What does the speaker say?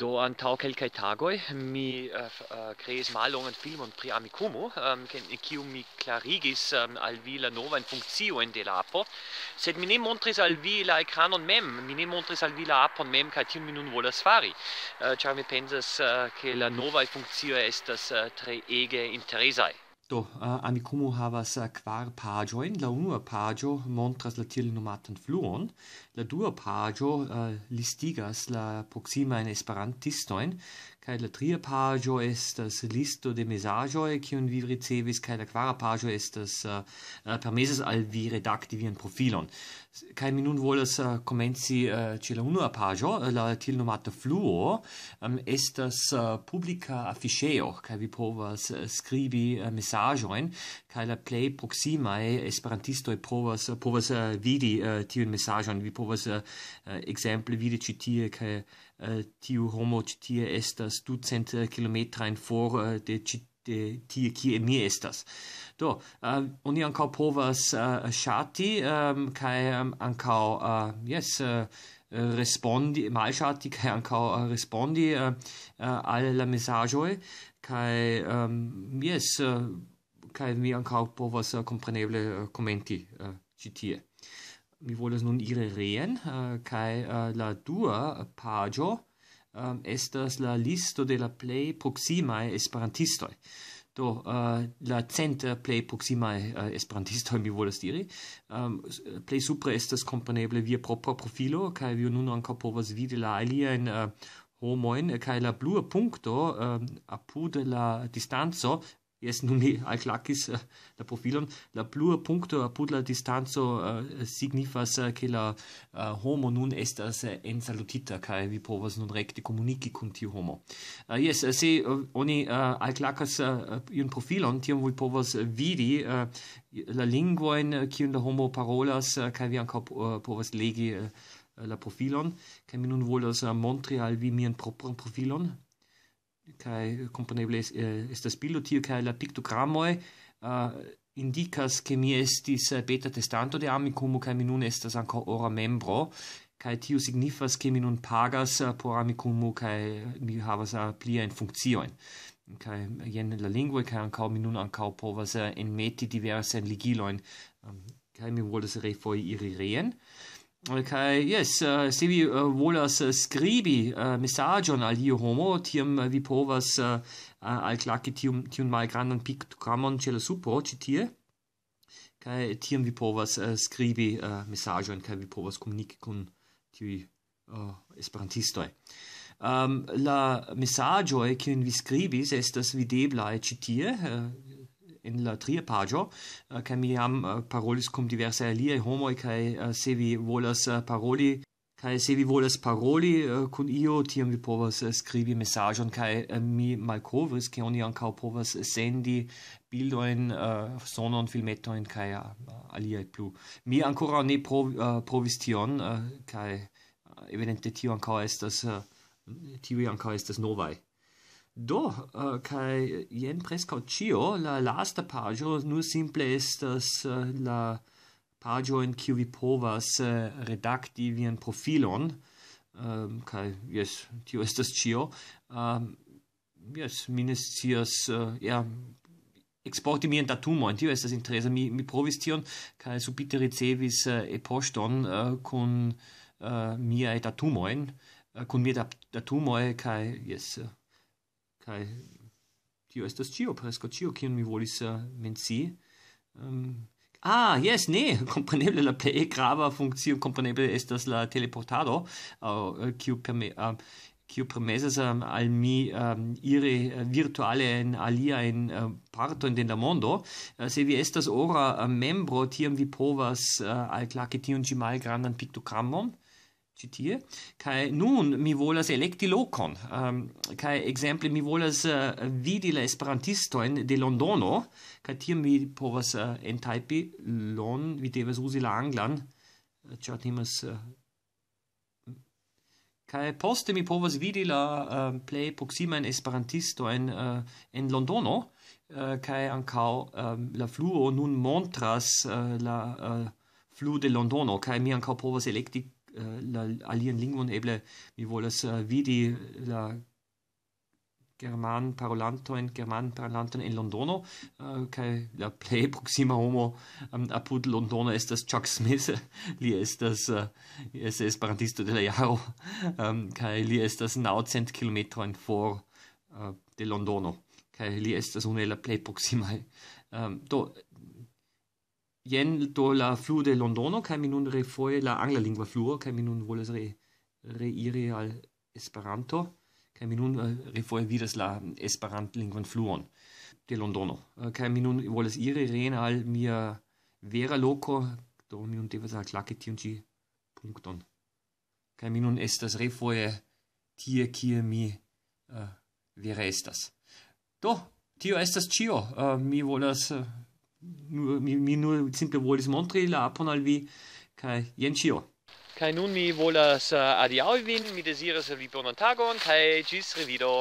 Do antau quelcae tagoi mi uh, eh, uh, eh, creis malongan filmon pri Amicumu, ehm, ken, kiu mi clarigis ehm, al vi la nova in funccio in del apo, sed mi ne montris al vi la ecranon mem, mi ne montris al vi la app-on mem, ca tiun mi nun volas fari, uh, mi pensas uh, che la mhm. nova in funccio estas tre ege interesai. Do, uh, amicumu havas uh, quar pagioen. La unua pagio montras la tiel nomaten fluon. La dua pagio uh, listigas la proxima in esperantistoin kai la tria pagio est das listo de mesajo e vi un kai la quara pagio est das eh, permeses al vi redaktivieren profilon kai mi nun volas uh, comenzi ce eh, la unua pagio la til nomata fluo est das publica afficheo kai vi povas uh, scribi uh, kai la play proxima e povas povas vidi uh, ti vi povas exemple vidi citie kai uh, tiu homo citie est Äh, äh, estas du cent kilometra for de città de ti ki mi ist das. Do, und ihr an Kapovas Schati, ähm kai an yes respondi mal Schati kai an respondi alle la message kai yes, ist kai mi an Kapovas komprenable commenti citie. Mi wolles nun ihre reden kai la dur pajo um, estas la listo de la plei proximae esperantistoi. Do, uh, la centa plei proximae uh, esperantistoi mi volas diri. Um, plei supra estas komponeble via propra profilo, kai vi nun anca povas vidi la alia uh, homoen, kai la blua punkto um, apude la distanzo jes nun mi alklakis uh, la profilon la blua punkto apud la distanco uh, signifas äh, ke la homo nun estas uh, en salutita kaj vi povas nun rekte komuniki kun homo jes uh, oni uh, alklakas uh, iun profilon tiam vi povas uh, vidi uh, la lingvojn kiun uh, la homo parolas uh, kaj vi ankaŭ povas legi la profilon kaj mi nun volas uh, montri al vi mian propran profilon kai äh, komponibile ist äh, das bilotio kai la pictogrammoi uh, äh, indicas che mi estis beta testanto de amicum kai minun nun das an ora membro kai tio signifas che minun pagas uh, por amicum kai mi havas a plia in kai jen la lingua kai an minun an povas po was en meti diverse ligiloin um, ähm, kai mi volles refoi iri reen Okay, yes, uh, se vi uh, volas uh, äh, scribi uh, messagion al iu homo, tiam uh, vi povas uh, uh, al clacke tium, tium mai grandan pictogramon cela supo, ci tie, kai tiam vi povas uh, scribi uh, messagion, kai vi povas comunici con tivi uh, esperantistoi. Um, la messagioi, cien vi scribis, estas videblae ci tie, in la tria pagio, eh, ca mi am eh, parolis cum diversa aliae homoi, ca se vi volas paroli, ca eh, se vi volas paroli cun io, tiam vi povas scrivi messagion, ca mi mal covris, ca oni ancao povas sendi bildoen, sonon, filmetoen, ca alie plu. Mi ancora ne provis tion, ca evidente tio ancao estas... Tiwi anka ist das Novai. Do, uh, kai jen presko cio, la lasta pagio, nu simple estas uh, la pagio in cio vi povas uh, eh, redacti vien profilon, um, kai, yes, tio estas cio, um, ehm, yes, minis cias, uh, ja, exporti mien datumo, tio estas interesa, mi, mi provis tion, kai subite recevis uh, e poston uh, kun uh, miai datumoin, uh, kun mia datumoi, kai, yes, uh, kai tio estas cio presco cio kion mi volis uh, eh, menci um, ehm, Ah, yes, ne, compreneble la pe grava funzio compreneble estas la teleportado, eh, kiu uh, uh, kiu permesas ehm, al mi ehm, ire eh, virtuale en alia en parto in la mondo se vi estas ora membro tiam vi povas al clacke un gi grandan citie kai nun mi volas electi lokon ähm kai exemple mi volas uh, vidi la esperantisto en de londono kai tiem mi povas uh, eh, en taipi lon vi devas usi la anglan cio eh, kai poste mi povas vidi la uh, play proxima en esperantisto en uh, en londono kai an ankau la fluo nun montras uh, la uh, flu de londono kai mi ankau povas electi Äh, la alien lingvon eble mi volas uh, vidi la german parolanto en german parlanto in londono uh, la play proxima homo um, apud londono est das chuck smith li est das es esperantisto de la jaro um, ähm, kai li est das nau cent kilometro en for de londono kai li est das unela play proxima ähm, do Jen do la flu de Londono, kai mi nun refoi la angla lingua flu, kai mi nun volas re, re iri al Esperanto, kai mi nun eh, refoi vidas la Esperant lingua fluon de Londono. Eh, kai mi nun volas iri ren al mia vera loco, do mi nun devas al klake ci punkton. Kai mi nun estas refoi tie kie mi uh, vera estas. Do, tio estas cio, uh, mi volas... Uh, nur mi, mi nur simple volis montri la apon al vi kai jen cio kai nun mi volas uh, eh, adiau vin mi desiras vi bonan tagon kai gis revido